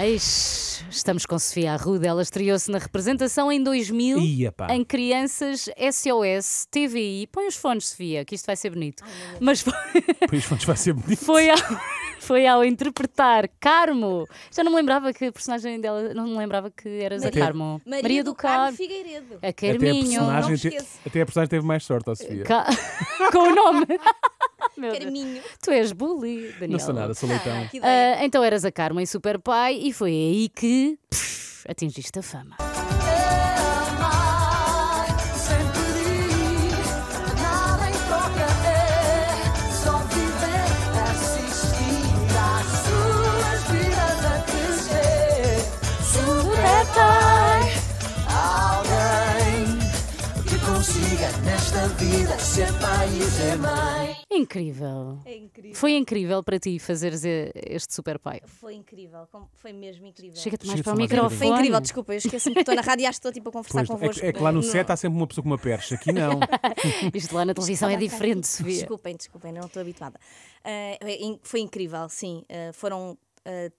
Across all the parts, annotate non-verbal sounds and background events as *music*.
Eis, estamos com Sofia Arruda. Ela estreou-se na representação em 2000 Ia, em Crianças SOS TVI. Põe os fones, Sofia, que isto vai ser bonito. Mas foi... *laughs* Põe os fones, vai ser bonito. Foi ao... foi ao interpretar Carmo. Já não me lembrava que a personagem dela, não me lembrava que eras Maria. a Carmo. Maria, Maria do, Carmo, Carmo Figueiredo. A Carminho. Até a personagem, te... até a personagem teve mais sorte, ó Sofia. Ca... *laughs* com o nome. *laughs* Meu Carminho. Tu és bully, Daniel. Não sou nada, sou ah, leitão. Ah, uh, então eras a Carmen Super Pai e foi aí que pff, atingiste a fama. nesta vida, ser pai e ser mãe incrível. É incrível. Foi incrível para ti fazeres este super pai. Foi incrível, foi mesmo incrível. Chega-te mais Chega para o microfone. Foi incrível, desculpa, eu esqueci-me que estou na rádio e acho que estou tipo, a *laughs* conversar pois, é convosco. É, é que lá no set há sempre uma pessoa com uma percha, aqui não. *laughs* Isto lá na televisão é diferente, Sofia. Desculpem, desculpem, não estou habituada. Uh, foi incrível, sim. Uh, foram. Uh,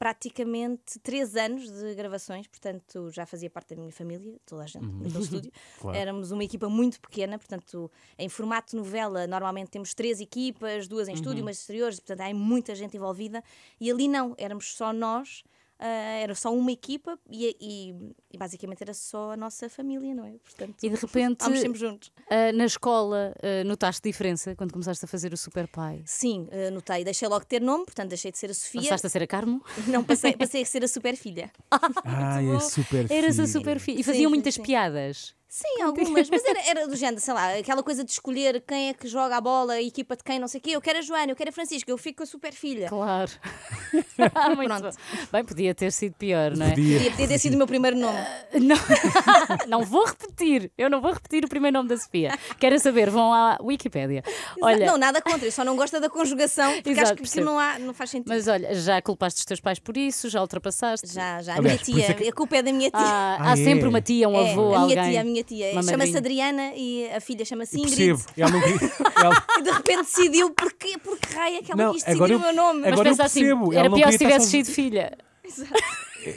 praticamente três anos de gravações, portanto já fazia parte da minha família, toda a gente uhum. estúdio. *laughs* Claro. Éramos uma equipa muito pequena, portanto, em formato novela, normalmente temos três equipas, duas em uhum. estúdio, umas exteriores, portanto, há muita gente envolvida. E ali não, éramos só nós. Ah, era só uma equipa e, e, e, basicamente era só a nossa família, não é? Portanto, e de repente, estávamos sempre juntos. Ah, na escola, ah, notaste diferença quando começaste a fazer o Super Pai? Sim, notei. Deixei logo de ter nome, portanto deixei de ser a Sofia. Passaste a ser a Carmo? *laughs* Não, passei, passei a ser a Super Filha. *laughs* Ah, é super filha. Eras a Super Filha. E faziam sim, muitas sim. piadas. Sim, algumas, mas era, era do *laughs* género, sei lá, aquela coisa de escolher quem é que joga a bola, a equipa de quem, não sei o quê. Eu quero a Joana, eu quero a Francisca, eu fico com a super filha. Claro. *laughs* Ah, Pronto. Bem, podia ter sido pior, não é? Podia, podia, podia ter sido o meu primeiro nome. Uh, não. *laughs* não vou repetir, eu não vou repetir o primeiro nome da Sofia. Querem é saber? Vão à Wikipédia. Olha... Não, nada contra, eu só não gosto da conjugação, porque Exato, acho que, que não, há, não faz sentido. Mas olha, já culpaste os teus pais por isso, já ultrapassaste? Já, já. a minha é tia, é que... a culpa é da minha tia. Ah, ah, há é. sempre uma tia, um é, avô, a minha alguém. Tia, a minha minha tia. Chama-se Adriana e a filha chama-se Ingrid. Percebo. Ela, ela... *laughs* e de repente decidiu porque, porque raia é que ela não, quis decidir eu, o meu nome. Agora Mas assim, era pior se tivesse sido filha. Exato.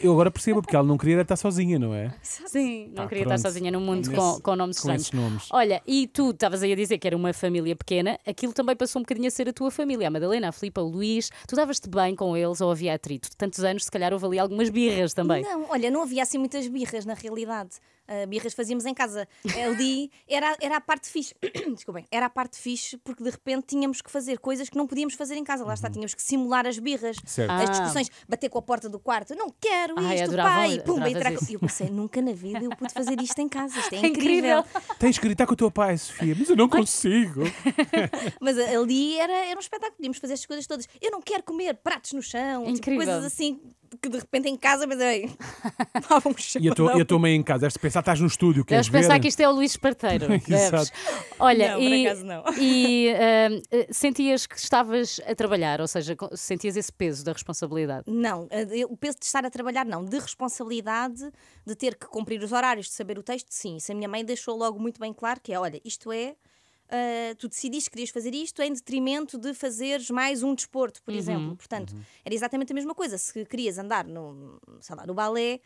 Eu agora percebo, porque ela não queria estar sozinha, não é? Sim, não ah, queria pronto. estar sozinha no mundo com com, com nomes estranhos. nomes. Olha, e tu estavas aí a dizer que era uma família pequena, aquilo também passou um bocadinho a ser a tua família, a Madalena, a Filipa, o Luís. Tu davas-te bem com eles ou havia atrito? Tantos anos, se calhar houve ali algumas birras também. Não, olha, não havia assim muitas birras na realidade uh, birras fazíamos em casa. É ali era, era a parte fixe, *coughs* desculpem, era a parte fixe porque de repente tínhamos que fazer coisas que não podíamos fazer em casa. Lá está, uhum. tínhamos que simular as birras, certo. as ah. discussões, bater com a porta do quarto, não quero Ai, isto, adorava, pai, pumba, entrar Eu pensei, nunca na vida eu pude fazer isto em casa, isto é, *laughs* é incrível. incrível. Tens que gritar com o teu pai, Sofia, mas eu não consigo. *laughs* mas ali era, era um espetáculo, podíamos fazer estas coisas todas. Eu não quero comer pratos no chão, tipo, coisas assim que de repente em casa mas é, lá vamos *laughs* E a tua mãe em casa, deves pensar, estás no estúdio, queres deves ver? pensar que isto é o Luís Esparteiro. *laughs* deves. Olha, não, e, e uh, sentias que estavas a trabalhar, ou seja, sentias esse peso da responsabilidade? Não, eh, o peso de estar a trabalhar, não, de responsabilidade de ter que cumprir os horários, de saber o texto, sim. Isso a minha mãe deixou logo muito bem claro que é, olha, isto é Uh, tu decidiste que querias fazer isto em detrimento de fazeres mais um desporto, por uhum, exemplo. Portanto, uhum. era exatamente a mesma coisa. Se querias andar no, sei lá, no balé,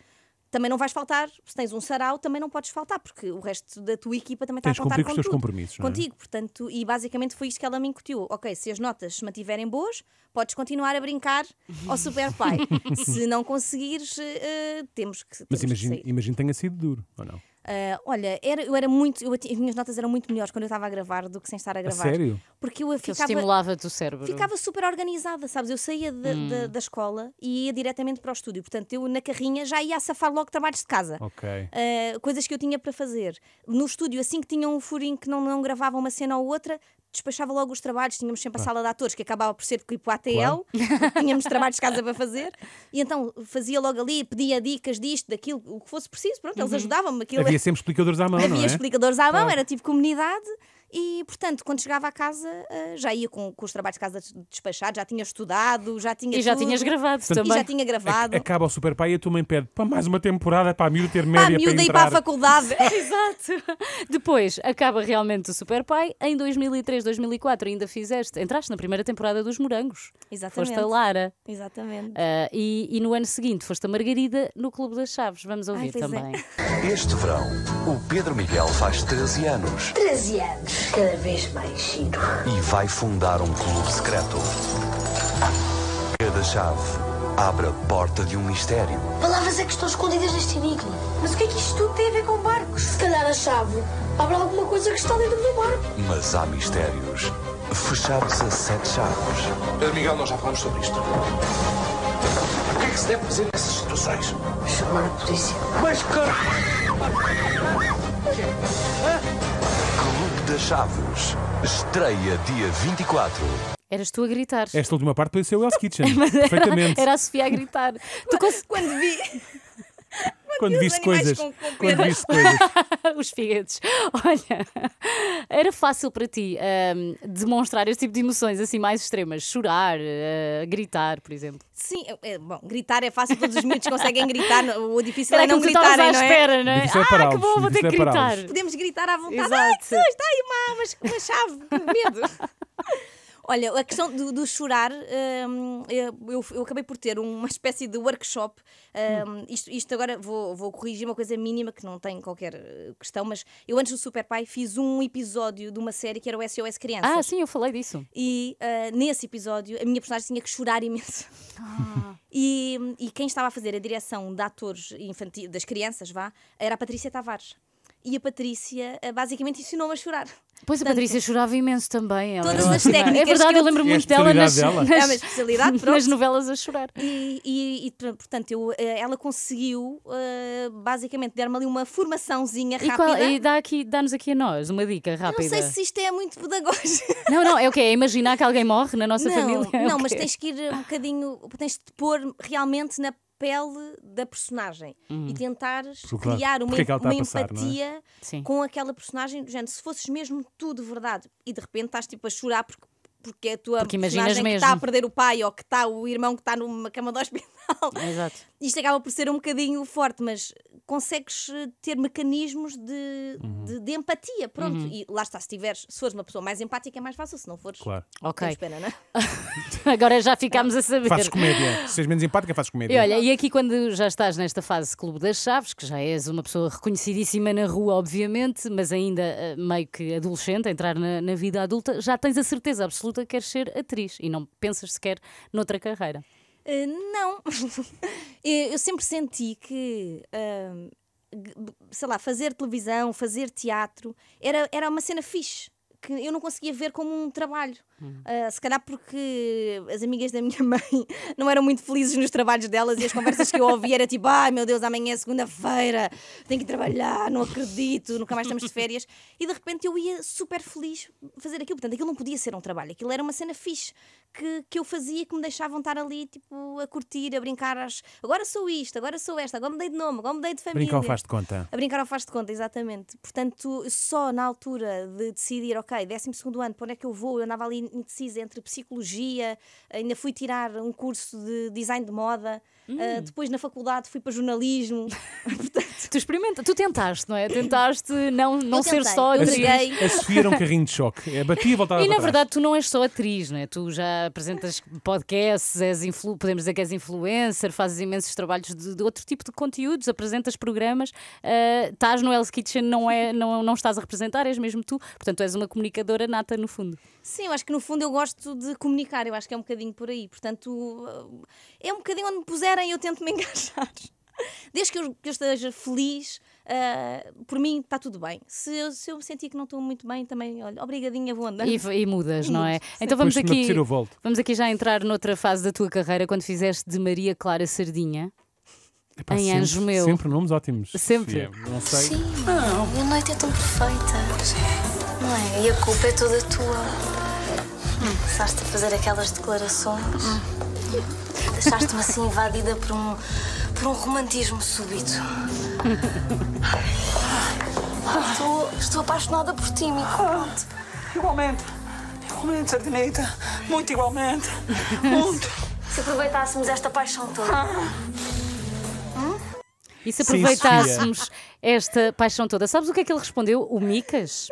também não vais faltar. Se tens um sarau, também não podes faltar, porque o resto da tua equipa também está a contar com os teus compromissos, é? contigo. É? Portanto, e basicamente foi isto que ela me incutiu. Ok, se as notas se mantiverem boas, podes continuar a brincar *laughs* ao super pai. se não conseguires, uh, temos que. Mas imagino que imagine tenha sido duro, ou não? Uh, olha, era, eu era muito. Eu, as minhas notas eram muito melhores quando eu estava a gravar do que sem estar a gravar. A sério? Porque eu ficava. estimulava-te o cérebro. Ficava super organizada, sabes? Eu saía de, hum. de, da escola e ia diretamente para o estúdio. Portanto, eu na carrinha já ia a safar logo trabalhos de casa. Ok. Uh, coisas que eu tinha para fazer. No estúdio, assim que tinha um furinho que não, não gravava uma cena ou outra, despachava logo os trabalhos, tínhamos sempre a sala de atores, que acabava por ser tipo ATL, *laughs* tínhamos trabalhos de casa para fazer, e então fazia logo ali, pedia dicas disto, daquilo, o que fosse preciso, pronto, eles uhum. ajudavam-me. Havia sempre explicadores à mão, Havia não é? explicadores à mão, claro. era tipo comunidade. E, portanto, quando chegava a casa, eh, já ia com, com os trabalhos de casa despachados, já tinha estudado, já tinha. E tudo, já tinhas gravado também. E já tinha gravado. A, acaba o Super Pai e a tua mãe pede para mais uma temporada é para a miúda ter média para a miúda para e para a faculdade. *laughs* Exato. Depois acaba realmente o Super Pai. Em 2003, 2004 ainda fizeste, entraste na primeira temporada dos Morangos. Exatamente. Foste a Lara. Exatamente. Uh, e, e, no ano seguinte foste a Margarida no Clube das Chaves. Vamos ouvir Ai, é. também. É. Este verão, o Pedro Miguel faz 13 anos. 13 anos cada vez mais giro. E vai fundar um clube secreto. Cada chave abre a porta de um mistério. Palavras é que estão escondidas neste enigma. Mas o que é que isto tudo tem a ver com barcos? Se calhar a chave abre alguma coisa que está dentro do barco. Mas há mistérios fechados a sete chaves. Pedro Miguel, nós já falamos sobre isto. O que é que se deve fazer nessas situações? Chamar a polícia. Mas caralho! *laughs* das Chaves. Estreia dia 24. Eras tu a gritar. Esta última parte pareceu Hell's Kitchen. *laughs* era, perfeitamente. era a Sofia a gritar. tu Quando vi quando disse coisas. Com, quando visse coisas. *laughs* Os figuetes, Olha, era fácil para ti um, demonstrar este tipo de emoções assim mais extremas? Chorar, uh, gritar, por exemplo? Sim, é, bom, gritar é fácil, todos os miúdos conseguem gritar. O difícil Será é não gritarem, não é? Espera, não é? é ah, que bom, vou ter é que gritar. Podemos gritar à vontade. Exato. Ah, que susto, está aí uma, uma chave, medo. Olha, a questão do, do chorar, um, eu, eu, acabei por ter uma *laughs* espécie de workshop. Um, isto, isto, agora vou, vou, corrigir uma coisa mínima que não tem qualquer eh, questão, mas eu antes do Super Pai fiz um episódio de uma série que era o SOS Crianças. Ah, sim, eu falei disso. E uh, nesse episódio a minha personagem tinha que chorar imenso. Ah. *laughs* E, e quem estava a fazer a direção de atores infantis, das crianças, vá, era a Patrícia Tavares e a Patrícia eh, basicamente ensinou-me a chorar. Pois a Patrícia chorava imenso também. Ela. Todas as técnicas. É verdade, eu lembro muito dela nas, dela. *laughs* Nas, é especialidade, *laughs* nas novelas a chorar. E, e, e portanto, eu, eh, ela conseguiu uh, basicamente dar-me ali uma formaçãozinha rápida. E, qual, e dá aqui, dá-nos aqui a nós uma dica rápida. Eu não sei se isto é muito pedagógico. *laughs* Não, não, é o okay, quê? É imaginar que alguém morre na nossa não, família. É não, okay. mas tens que ir um bocadinho, tens de pôr realmente na pele da personagem uhum. e tentares criar uma, é tá uma passar, é? empatia é? com aquela personagem gente Se fosses mesmo tudo verdade e de repente estás tipo a chorar porque porque é a tua porque personagem que está a perder o pai ou que está o irmão que está numa cama de hospital. *laughs* Exato. Isto acaba por ser um bocadinho forte, mas consegues eh, ter mecanismos de, uhum. de, de, empatia, pronto. Uhum. E lá está, se tiveres, se fores uma pessoa mais empática é mais fácil, se não fores, claro. ok. Pena, não é? *laughs* Agora já ficámos a saber. Fazes comédia. Se és menos empática, fazes comédia. E olha, e aqui quando já estás nesta fase Clube das Chaves, que já és uma pessoa reconhecidíssima na rua, obviamente, mas ainda eh, meio que adolescente, entrar na, na vida adulta, já tens a certeza absoluta absoluta queres ser atriz e não pensas sequer noutra carreira. Uh, não. *laughs* eu sempre senti que. Uh, sei lá, fazer televisão, fazer teatro, era, era uma cena fixe, que eu não conseguia ver como um trabalho. Hum. Uh, se calhar porque as amigas da minha *laughs* mãe não eram muito felizes nos trabalhos delas e as conversas que eu ouvia era tipo: ai meu Deus, amanhã é segunda-feira, tenho que trabalhar, não acredito, nunca mais estamos de férias. E de repente eu ia super feliz fazer aquilo. Portanto, aquilo não podia ser um trabalho, aquilo era uma cena fixe que, que eu fazia que me deixavam estar ali tipo, a curtir, a brincar. Às... Agora sou isto, agora sou esta, agora mudei de nome, agora mudei de família. Brincar ao faz de conta. A brincar ao faz de conta, exatamente. Portanto, só na altura de decidir, ok, 12 ano, para onde é que eu vou, eu andava ali indecisa entre psicologia, ainda fui tirar um curso de design de moda. Hum. Uh, depois na faculdade fui para jornalismo. *laughs* *laughs* Portanto... Tu experimenta, tu tentaste, não é? Tentaste não, não ser só atriz. A, a Sofia era um carrinho de choque. É, batia e voltava E na verdade tu não és só atriz, não é? Tu já apresentas podcasts, és influ... podemos dizer que és influencer, fazes imensos trabalhos de, de outro tipo de conteúdos, apresentas programas, uh, estás no Hell's Kitchen, não, é, não, não estás a representar, és mesmo tu. Portanto, és uma comunicadora nata no fundo. Sim, eu acho que no fundo eu gosto de comunicar, eu acho que é um bocadinho por aí. Portanto, ah, é um bocadinho onde me puseram derem, eu tento me *laughs* encaixar. Desde que eu, que eu esteja feliz, uh, por mim está tudo bem. Se eu, se eu sentir que não estou muito bem, também, olha, obrigadinha, vou andando. E, e mudas, e não é? Então vamos aqui, vamos aqui já entrar noutra fase da tua carreira, quando fizeste de Maria Clara Sardinha. Epá, em sempre, Anjo Meu. Sempre nomes ótimos. Sempre. É, não sei. Sim, não. a noite é tão perfeita. Não é? E a culpa é toda tua. Começaste hum, a fazer aquelas declarações. Hum. Deixaste-me assim invadida por um, por um romantismo súbito. Estou, estou apaixonada por ti, Mico. Ah, igualmente. Igualmente, Sardinita. Muito igualmente. Muito. Se aproveitássemos esta paixão toda. Ah. Hum? E se aproveitássemos Sim, esta paixão toda? Sabes o que é que ele respondeu? O Micas?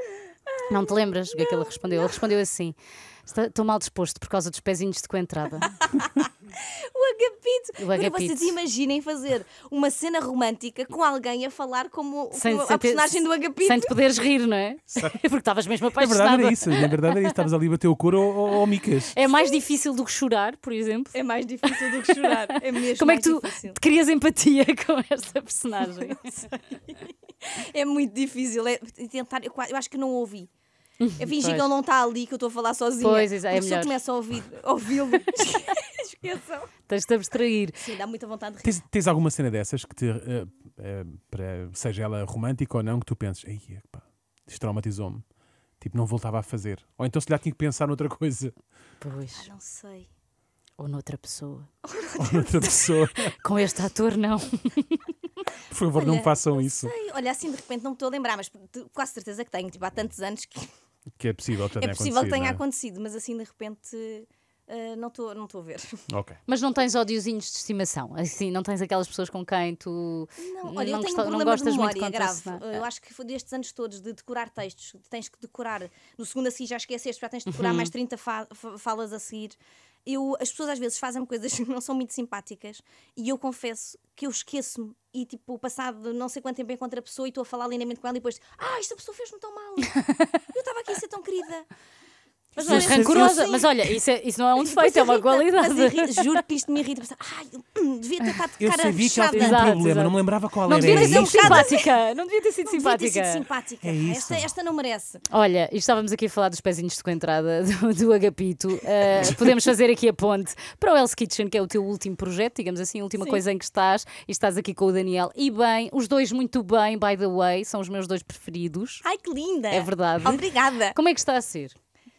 Não te lembras o que é que ele respondeu? Ele respondeu assim. Estou mal disposto por causa dos pezinhos de coentrada. *laughs* o agapito. O agapito. Vocês imaginem fazer uma cena romântica com alguém a falar como, sem, sem a personagem ter, do agapito. Sem te poderes rir, não é? *laughs* *laughs* Porque estavas mesmo é apaixonada. Na verdade é isso, na verdade era isso. Estavas ali a bater o couro ou, ou micas. É mais difícil do que chorar, por exemplo. É mais difícil do que chorar. É mesmo como é que tu difícil. empatia com esta personagem? É muito difícil. É tentar, eu acho que não ouvi. Uhum. Eu fingi que ele não está ali, que eu estou a falar sozinha. Pois, é, é melhor. começam a ouvir, ouvi-lo, *laughs* esqueçam. Tens-te a abstrair. Sim, dá muita vontade de rir. Tens, tens alguma cena dessas que te, uh, uh, para, seja ela romântica ou não, que tu penses, ei, pá, traumatizou-me. Tipo, não voltava a fazer. Ou então se calhar tinha que pensar noutra coisa. Pois. Ah, não sei. Ou noutra pessoa. *laughs* Ou noutra pessoa. *laughs* Com este ator, não. Por favor, Olha, não façam isso. Sei. Olha, assim de repente não me estou a lembrar, mas quase certeza que tenho. Tipo, há tantos anos que. Que é possível que é tenha, é possível acontecido, que tenha é? acontecido, mas assim de repente. Uh, não estou não estou a ver. *laughs* Okay. Mas não tens ódiozinhos de estimação? Assim, não tens aquelas pessoas com quem tu não, olha, não, um não gostas de muito grave. Eu é. acho que destes anos todos de decorar textos, tens que decorar. No segundo assim já esqueceste, já tens de decorar uhum. mais 30 fa falas a seguir eu, as pessoas às vezes fazem coisas que não são muito simpáticas e eu confesso que eu esqueço-me e tipo, passado não sei quanto tempo encontro a pessoa e estou a falar lindamente com ela e depois, ah, esta pessoa fez-me tão mal. eu estava aqui a ser tão querida. Mas não rancorosa. Mas olha, isso, é, isso não é um defeito, é uma qualidade. juro que isto me irrita. Ai, hum, devia ter estado de cara Eu sabia que ela tinha um problema, exato. não me lembrava qual não era. Devia ter sido simpática. Não devia ter sido não simpática. Devia ter sido simpática. É isso. Esta, esta não merece. Olha, e estávamos aqui a falar dos pezinhos de coentrada *laughs* do, do Agapito. Uh, podemos fazer aqui a ponte para o Else Kitchen, que é o teu último projeto, digamos assim, a última Sim. coisa em que estás. E estás aqui com o Daniel. E bem, os dois muito bem, by the way, são os meus dois preferidos. Ai, que linda! É verdade. Obrigada. Como é que está a ser?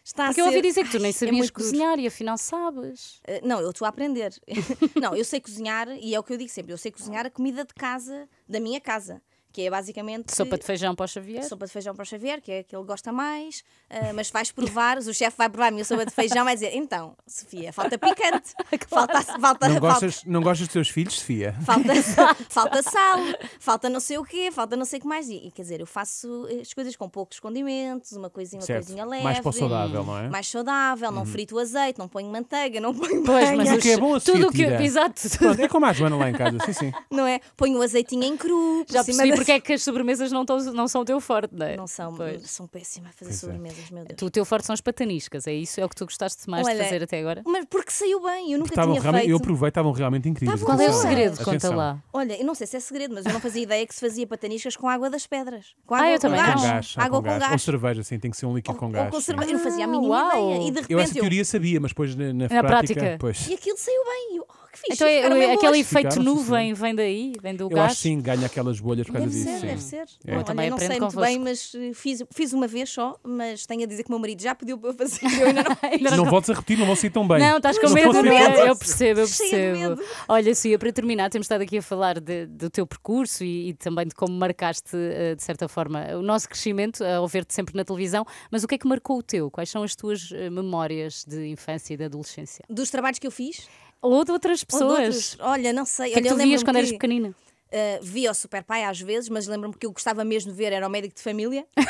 está Porque a ser... eu ouvi dizer que tu nem é sabias é cozinhar duro. e afinal sabes. Uh, não, eu estou a aprender. *laughs* não, eu sei cozinhar e é o que eu digo sempre: eu sei cozinhar a comida de casa, da minha casa que é basicamente. Sopa de feijão para o Xavier. Sopa de feijão para o Xavier, que é a que ele gosta mais, uh, mas vais provar, o chefe vai provar a minha sopa de feijão, vai dizer: então, Sofia, falta picante, *laughs* claro. falta, falta, não, gostas, falta, não gostas dos teus filhos, Sofia? Falta, *laughs* falta sal, falta não sei o quê, falta não sei o que mais. E, quer dizer, eu faço eh, as coisas com poucos condimentos, uma coisinha, uma certo. coisinha leve. Mais para o saudável, não é? Mais saudável, não uhum. frito o azeite, não ponho manteiga, não ponho pois, mas o que é bom, tudo o que. Exato. Pronto, é como a Joana lá em casa, sim, sim. Não é? Ponho o azeitinho em cru, Já cima percebi, porque é que as sobremesas não, tão, não são o teu forte, não é? Não são, pois. são péssimas a fazer pois é. sobremesas, é. meu Deus. Tu, o teu forte são as pataniscas, é isso? É o que tu gostaste mais Olha, de fazer até agora? Mas porque saiu bem, eu nunca tinha feito. Eu provei, estavam realmente incríveis. Qual é o segredo? Atenção. Conta lá. Olha, eu não sei se é segredo, mas eu não fazia ideia que se fazia pataniscas com água das pedras. Com ah, água ah, eu com também. Gás. Com gás. Ah, água com, com gás. gás. Ou cerveja, assim, tem que ser um líquido ou, com gás. Com cerveja. Ah, eu não fazia a ah, mínima uau. ideia. E de repente eu essa teoria sabia, mas depois na, na prática, E aquilo saiu bem. Eu, que fixe. Então, Era aquele efeito nuvem vem daí, vem do Eu gás. acho que sim, ganha aquelas bolhas por causa Deve ser, deve ser. É. também não sei muito convosco. bem, mas eh, fiz, fiz uma vez só, mas tenho a dizer que o meu marido já pediu para fazer. Eu ainda não *laughs* Não voltes a repetir, não vou ser tão bem. Não, estás com medo, não né? medo. Eu percebo, eu percebo. Olha, sim para terminar, temos estado aqui a falar de- do teu percurso e, e também de como marcaste, eh, de certa forma, o nosso crescimento ao ver-te sempre na televisão. Mas o que é que marcou o teu? Quais são as tuas eh, memórias de infância e de adolescência? Dos trabalhos que eu fiz, ou de outras pessoas. Ou de outros, olha, não sei. O que é olha, é que tu vias quando que... eras pequenina? Uh, eh, via o Super Pai às vezes, mas lembro-me que eu gostava mesmo de ver era o médico de família. *laughs*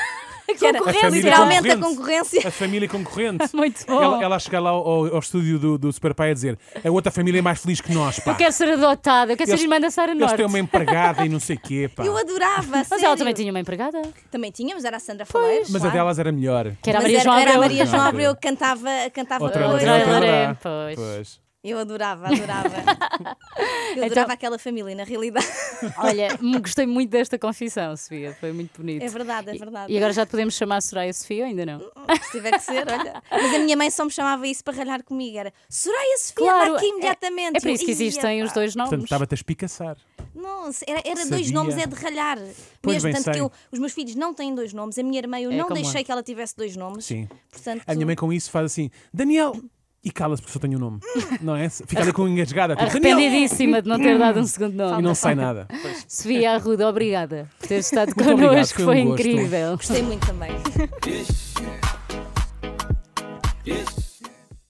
que era literalmente a concorrência. A família concorrente. *laughs* Muito bom. Ela, ela chega lá ao, ao estúdio do, do, Super Pai a dizer: a outra família é mais feliz que nós, pá. Eu quero ser adotada, eu quero eles, ser irmã da Sara Norte. Eles têm uma empregada e não sei o quê, *laughs* pá. Eu adorava. Mas sério. ela também tinha uma empregada? Também tinha, mas era a Sandra Faleiros. Mas claro. a delas era melhor. Que era a Maria mas João Abreu. Era a Maria João Abreu que cantava, cantava outra, outra, outra, outra, outra. Pois. pois. Eu adorava, adorava. *laughs* Eu então- adorava então, aquela família, na realidade. *laughs* Olha, gostei muito desta confissão, Sofia. Foi muito bonito. É verdade, é verdade. E, e agora já te podemos chamar Soraya Sofia ou ainda não? *laughs* Se tiver que ser, olha. Mas a minha mãe só me chamava isso para ralhar comigo. Era Soraya Sofia, claro, está aqui é- imediatamente. É, por isso que existem os dois nomes. Portanto, estava-te a espicaçar. Não, era, era dois nomes, é de ralhar. Pois Mesmo, tanto sei. que eu, os meus filhos não têm dois nomes. A minha irmã, eu é, não deixei é. que ela tivesse dois nomes. Sim. Portanto, a minha mãe com isso faz assim: Daniel, e cala-se porque só tem um nome. Não é? Fica ali com engasgada. Tipo, Arrependidíssima de não ter dado um segundo nome. E não sai nada. Sofia Arruda, obrigada por ter estado Muito connosco. Obrigado, foi, foi um incrível. Gosto. Gostei muito também.